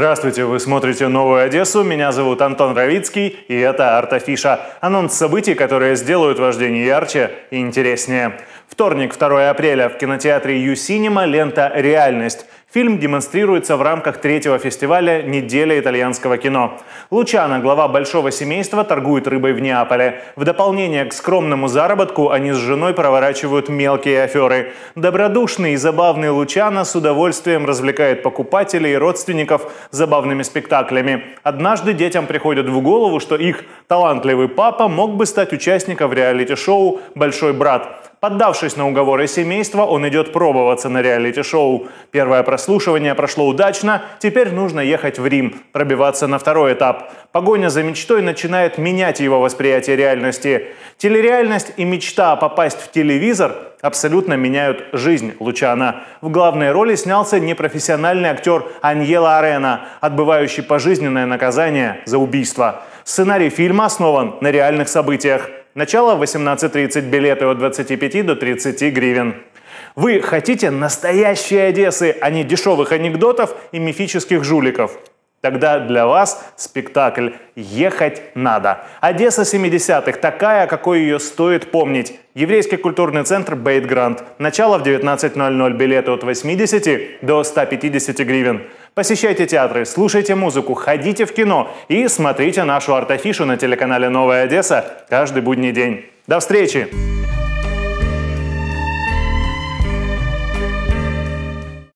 Здравствуйте, вы смотрите «Новую Одессу», меня зовут Антон Равицкий, и это «Артафиша» — анонс событий, которые сделают вождение ярче и интереснее. Вторник, 2 апреля, в кинотеатре «Юсинема» лента «Реальность». Фильм демонстрируется в рамках третьего фестиваля «Неделя итальянского кино». Лучана, глава большого семейства, торгует рыбой в Неаполе. В дополнение к скромному заработку они с женой проворачивают мелкие аферы. Добродушный и забавный Лучана с удовольствием развлекает покупателей и родственников забавными спектаклями. Однажды детям приходит в голову, что их талантливый папа мог бы стать участником реалити-шоу «Большой брат». Поддавшись на уговоры семейства, он идет пробоваться на реалити-шоу. Первое прослушивание прошло удачно, теперь нужно ехать в Рим, пробиваться на второй этап. Погоня за мечтой начинает менять его восприятие реальности. Телереальность и мечта попасть в телевизор абсолютно меняют жизнь Лучана. В главной роли снялся непрофессиональный актер Аньела Арена, отбывающий пожизненное наказание за убийство. Сценарий фильма основан на реальных событиях – Начало 18.30, билеты от 25 до 30 гривен. Вы хотите настоящие Одессы, а не дешевых анекдотов и мифических жуликов. Тогда для вас спектакль «Ехать надо». Одесса 70-х, такая, какой ее стоит помнить. Еврейский культурный центр «Бейт Грант». Начало в 19.00, билеты от 80 до 150 гривен. Посещайте театры, слушайте музыку, ходите в кино и смотрите нашу артафишу на телеканале «Новая Одесса» каждый будний день. До встречи!